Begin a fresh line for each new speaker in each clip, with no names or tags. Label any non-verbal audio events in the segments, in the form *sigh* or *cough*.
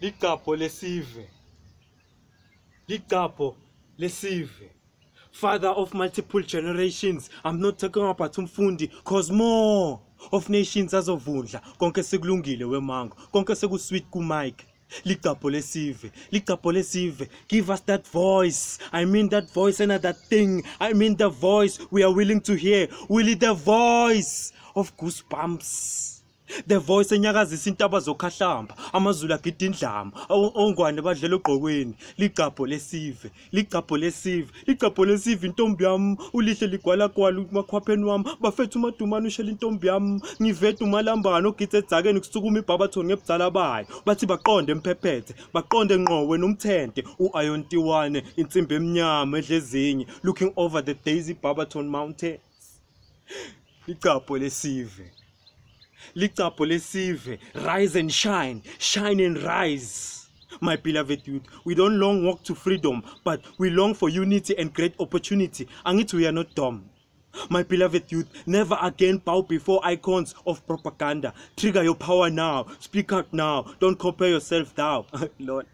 licapho lesive licapho lesive father of multiple generations i'm not talking about umfundi cause more of nations azovundla konke sekulungile wemango konke sekusweet kumike licapho lesive licapho lesive give us that voice i mean that voice and that thing i mean the voice we are willing to hear willi the voice of goose bumps the voice enyakazisa intaba zokhahlamba amazulu agidindlama ongwane badlela ogqokweni ligabho lesive ligabho lesive ligabho lesive intombi yami ulihle ligwalagwala umakhwapheni wami bafethe umadumane ushela intombi yami ngiveda umalambane ogitsa edzakeni kusukuma ibhabathoni ngebuzala bayo bathi baqonde emphephethe baqonde ngqo wena umthente u-ayontiwane insimbi emnyama edle ezinye looking over the daisy barbaton mountains ligabho lesive licapho lesive rise and shine shine and rise my beloved youth we don't long walk to freedom but we long for unity and great opportunity And it, we are not dumb my beloved youth never again bow before icons of propaganda trigger your power now speak out now don't compare yourself now *laughs* lord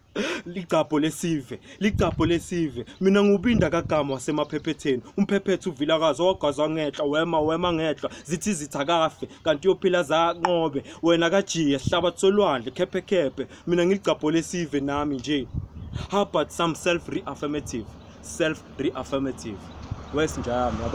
ligcapho lesive ligcapho lesive mina ngubinda kagama wasemaphephetheni umphephethwe uvilakazi owagazwa ngehla wema wema ngehla zithi izitha kafe kanti uyophila zanqobe wena kajiya sihlabathi solwandle khephekhephe mina ngiligcapho lesive nami nje how about some self reaffirmative self reaffirmative wes njami